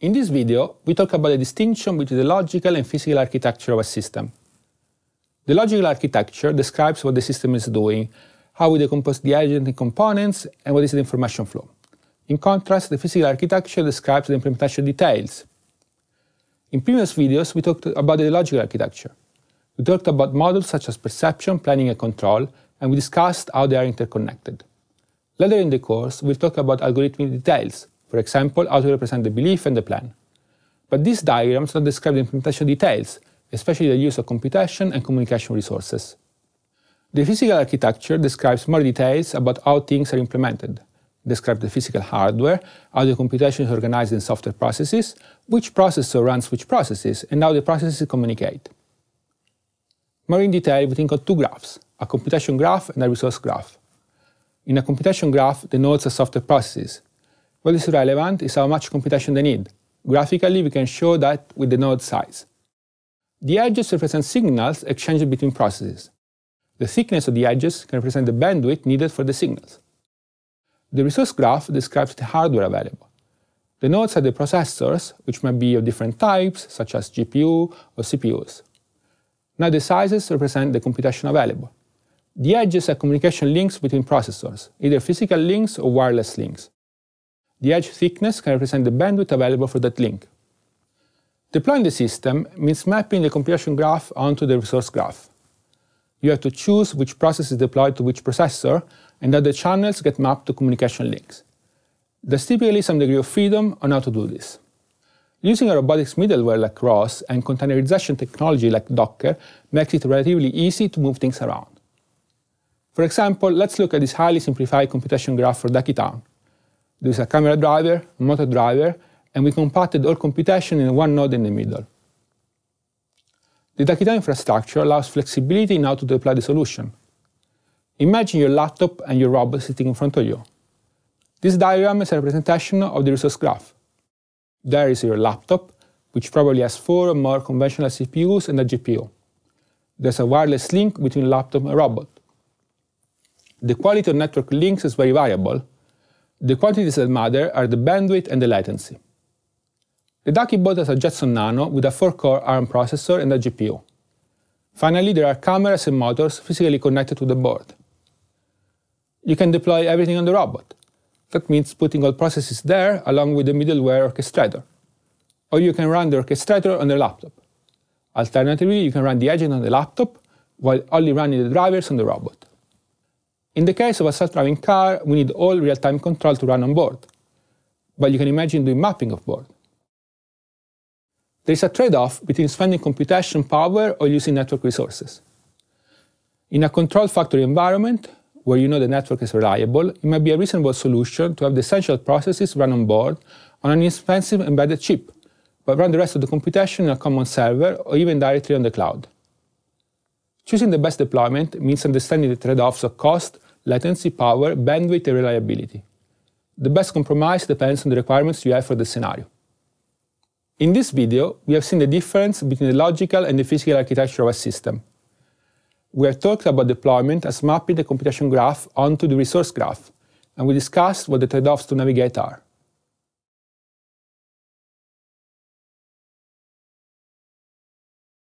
In this video, we talk about the distinction between the logical and physical architecture of a system. The logical architecture describes what the system is doing, how we decompose the agent and components, and what is the information flow. In contrast, the physical architecture describes the implementation details. In previous videos, we talked about the logical architecture. We talked about models such as perception, planning, and control, and we discussed how they are interconnected. Later in the course, we'll talk about algorithmic details, for example, how to represent the belief and the plan. But these diagrams don't describe the implementation details, especially the use of computation and communication resources. The physical architecture describes more details about how things are implemented, describes the physical hardware, how the computation is organized in software processes, which processor runs which processes, and how the processes communicate. More in detail, we think of two graphs, a computation graph and a resource graph. In a computation graph, the nodes are software processes, what is relevant is how much computation they need. Graphically, we can show that with the node size. The edges represent signals exchanged between processes. The thickness of the edges can represent the bandwidth needed for the signals. The resource graph describes the hardware available. The nodes are the processors, which might be of different types, such as GPU or CPUs. Now the sizes represent the computation available. The edges are communication links between processors, either physical links or wireless links. The edge thickness can represent the bandwidth available for that link. Deploying the system means mapping the computation graph onto the resource graph. You have to choose which process is deployed to which processor and that the channels get mapped to communication links. There's typically some degree of freedom on how to do this. Using a robotics middleware like ROS and containerization technology like Docker makes it relatively easy to move things around. For example, let's look at this highly simplified computation graph for Ducky Town. There is a camera driver, a motor driver, and we compacted all computation in one node in the middle. The Takita infrastructure allows flexibility in how to deploy the solution. Imagine your laptop and your robot sitting in front of you. This diagram is a representation of the resource graph. There is your laptop, which probably has four or more conventional CPUs and a GPU. There's a wireless link between laptop and robot. The quality of network links is very variable, the quantities that matter are the bandwidth and the latency. The board has a Jetson Nano with a 4-core ARM processor and a GPU. Finally, there are cameras and motors physically connected to the board. You can deploy everything on the robot. That means putting all processes there along with the middleware orchestrator. Or you can run the orchestrator on the laptop. Alternatively, you can run the agent on the laptop while only running the drivers on the robot. In the case of a self-driving car, we need all real-time control to run on board. But you can imagine doing mapping of board. There is a trade-off between spending computation power or using network resources. In a control factory environment, where you know the network is reliable, it might be a reasonable solution to have the essential processes run on board on an inexpensive embedded chip, but run the rest of the computation in a common server or even directly on the cloud. Choosing the best deployment means understanding the trade-offs of cost, latency, power, bandwidth, and reliability. The best compromise depends on the requirements you have for the scenario. In this video, we have seen the difference between the logical and the physical architecture of a system. We have talked about deployment as mapping the computation graph onto the resource graph, and we discussed what the trade-offs to navigate are.